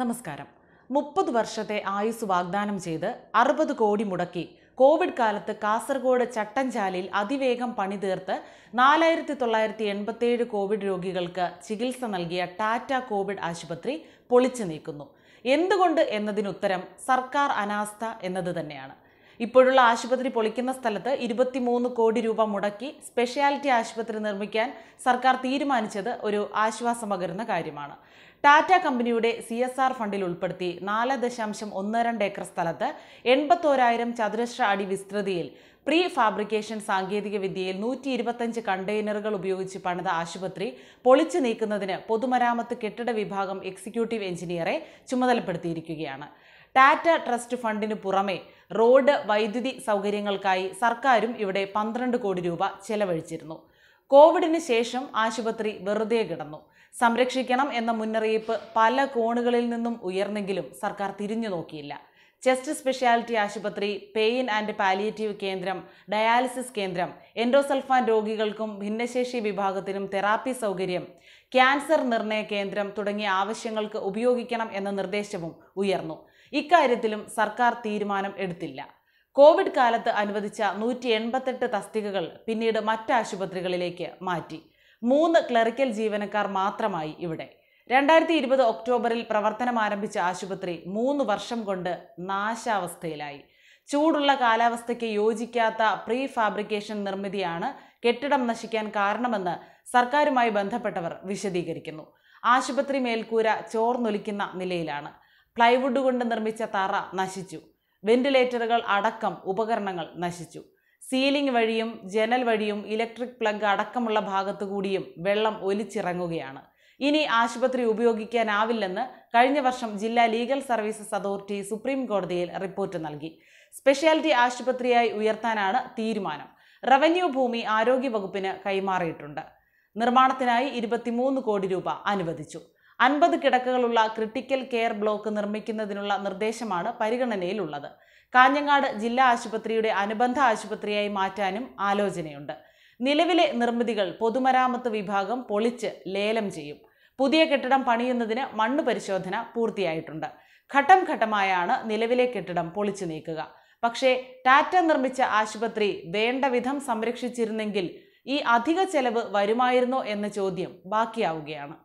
നമസ്കാരം മുപ്പത് വർഷത്തെ ആയുസ് വാഗ്ദാനം ചെയ്ത് അറുപത് കോടി മുടക്കി കോവിഡ് കാലത്ത് കാസർഗോഡ് ചട്ടഞ്ചാലിൽ അതിവേഗം പണി തീർത്ത് നാലായിരത്തി തൊള്ളായിരത്തി എൺപത്തിയേഴ് കോവിഡ് രോഗികൾക്ക് ചികിത്സ നൽകിയ ടാറ്റ കോവിഡ് ആശുപത്രി പൊളിച്ചു നീക്കുന്നു എന്തുകൊണ്ട് എന്നതിനുത്തരം സർക്കാർ അനാസ്ഥ എന്നത് തന്നെയാണ് ഇപ്പോഴുള്ള ആശുപത്രി പൊളിക്കുന്ന സ്ഥലത്ത് ഇരുപത്തിമൂന്ന് കോടി രൂപ മുടക്കി സ്പെഷ്യാലിറ്റി ആശുപത്രി നിർമ്മിക്കാൻ സർക്കാർ തീരുമാനിച്ചത് ഒരു ആശ്വാസമകരുന്ന കാര്യമാണ് ടാറ്റ കമ്പനിയുടെ സി എസ് ആർ ഫണ്ടിൽ ഉൾപ്പെടുത്തി നാല് ദശാംശം ഒന്ന് രണ്ട് ഏക്കർ സ്ഥലത്ത് എൺപത്തോരായിരം ചതുരശ്ര അടി വിസ്തൃതിയിൽ പ്രീ ഫാബ്രിക്കേഷൻ സാങ്കേതിക വിദ്യയിൽ നൂറ്റി ഇരുപത്തഞ്ച് കണ്ടെയ്നറുകൾ ഉപയോഗിച്ച് പണിത ആശുപത്രി പൊളിച്ചു നീക്കുന്നതിന് പൊതുമരാമത്ത് കെട്ടിട വിഭാഗം എക്സിക്യൂട്ടീവ് എഞ്ചിനീയറെ ചുമതലപ്പെടുത്തിയിരിക്കുകയാണ് ടാറ്റ ട്രസ്റ്റ് ഫണ്ടിന് പുറമെ റോഡ് വൈദ്യുതി സൗകര്യങ്ങൾക്കായി സർക്കാരും ഇവിടെ പന്ത്രണ്ട് കോടി രൂപ ചെലവഴിച്ചിരുന്നു കോവിഡിന് ശേഷം ആശുപത്രി വെറുതെ കിടന്നു സംരക്ഷിക്കണം എന്ന മുന്നറിയിപ്പ് പല കോണുകളിൽ നിന്നും ഉയർന്നെങ്കിലും സർക്കാർ തിരിഞ്ഞു നോക്കിയില്ല ചെസ്റ്റ് സ്പെഷ്യാലിറ്റി ആശുപത്രി പെയിൻ ആൻഡ് പാലിയേറ്റീവ് കേന്ദ്രം ഡയാലിസിസ് കേന്ദ്രം എൻഡോസൾഫാൻ രോഗികൾക്കും ഭിന്നശേഷി വിഭാഗത്തിനും തെറാപ്പി സൗകര്യം ക്യാൻസർ നിർണയ കേന്ദ്രം തുടങ്ങിയ ആവശ്യങ്ങൾക്ക് ഉപയോഗിക്കണം എന്ന നിർദ്ദേശവും ഉയർന്നു ഇക്കാര്യത്തിലും സർക്കാർ തീരുമാനം എടുത്തില്ല കോവിഡ് കാലത്ത് അനുവദിച്ച നൂറ്റി എൺപത്തെട്ട് തസ്തികകൾ പിന്നീട് മറ്റാശുപത്രികളിലേക്ക് മാറ്റി മൂന്ന് ക്ലറിക്കൽ ജീവനക്കാർ മാത്രമായി ഇവിടെ രണ്ടായിരത്തി ഇരുപത് ഒക്ടോബറിൽ പ്രവർത്തനം ആരംഭിച്ച ആശുപത്രി മൂന്ന് വർഷം കൊണ്ട് നാശാവസ്ഥയിലായി ചൂടുള്ള കാലാവസ്ഥയ്ക്ക് യോജിക്കാത്ത പ്രീ ഫാബ്രിക്കേഷൻ നിർമ്മിതിയാണ് കെട്ടിടം നശിക്കാൻ കാരണമെന്ന് സർക്കാരുമായി ബന്ധപ്പെട്ടവർ വിശദീകരിക്കുന്നു ആശുപത്രി മേൽക്കൂര ചോർന്നൊലിക്കുന്ന നിലയിലാണ് പ്ലൈവുഡ് കൊണ്ട് നിർമ്മിച്ച തറ നശിച്ചു വെന്റിലേറ്ററുകൾ അടക്കം ഉപകരണങ്ങൾ നശിച്ചു സീലിംഗ് വഴിയും ജനൽ വഴിയും ഇലക്ട്രിക് പ്ലഗ് അടക്കമുള്ള ഭാഗത്തു കൂടിയും വെള്ളം ഒലിച്ചിറങ്ങുകയാണ് ഇനി ആശുപത്രി ഉപയോഗിക്കാനാവില്ലെന്ന് കഴിഞ്ഞ വർഷം ജില്ലാ ലീഗൽ സർവീസസ് അതോറിറ്റി സുപ്രീം കോടതിയിൽ റിപ്പോർട്ട് നൽകി സ്പെഷ്യാലിറ്റി ആശുപത്രിയായി ഉയർത്താനാണ് തീരുമാനം റവന്യൂ ഭൂമി ആരോഗ്യ വകുപ്പിന് കൈമാറിയിട്ടുണ്ട് നിർമ്മാണത്തിനായി ഇരുപത്തിമൂന്ന് കോടി രൂപ അനുവദിച്ചു അൻപത് കിടക്കകളുള്ള ക്രിട്ടിക്കൽ കെയർ ബ്ലോക്ക് നിർമ്മിക്കുന്നതിനുള്ള നിർദ്ദേശമാണ് പരിഗണനയിലുള്ളത് കാഞ്ഞങ്ങാട് ജില്ലാ ആശുപത്രിയുടെ അനുബന്ധ ആശുപത്രിയായി മാറ്റാനും ആലോചനയുണ്ട് നിലവിലെ നിർമ്മിതികൾ പൊതുമരാമത്ത് വിഭാഗം പൊളിച്ച് ലേലം ചെയ്യും പുതിയ കെട്ടിടം പണിയുന്നതിന് മണ്ണ് പരിശോധന പൂർത്തിയായിട്ടുണ്ട് ഘട്ടം ഘട്ടമായാണ് നിലവിലെ കെട്ടിടം പൊളിച്ചു നീക്കുക പക്ഷേ ടാറ്റ നിർമ്മിച്ച ആശുപത്രി വേണ്ട വിധം സംരക്ഷിച്ചിരുന്നെങ്കിൽ ഈ അധിക ചെലവ് വരുമായിരുന്നോ എന്ന ചോദ്യം ബാക്കിയാവുകയാണ്